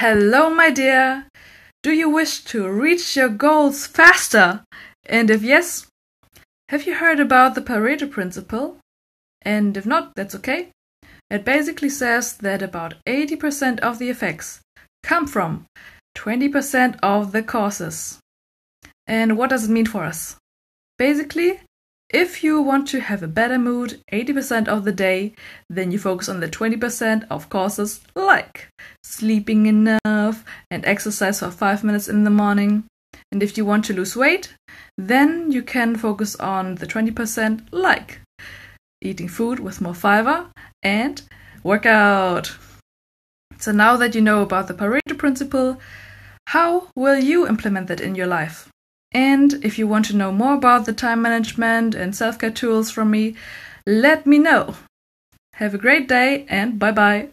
Hello, my dear! Do you wish to reach your goals faster? And if yes, have you heard about the Pareto Principle? And if not, that's okay. It basically says that about 80% of the effects come from 20% of the causes. And what does it mean for us? Basically, if you want to have a better mood 80% of the day, then you focus on the 20% of causes like sleeping enough and exercise for 5 minutes in the morning. And if you want to lose weight, then you can focus on the 20% like eating food with more fiber and workout. So now that you know about the Pareto principle, how will you implement that in your life? And if you want to know more about the time management and self care tools from me, let me know. Have a great day and bye bye.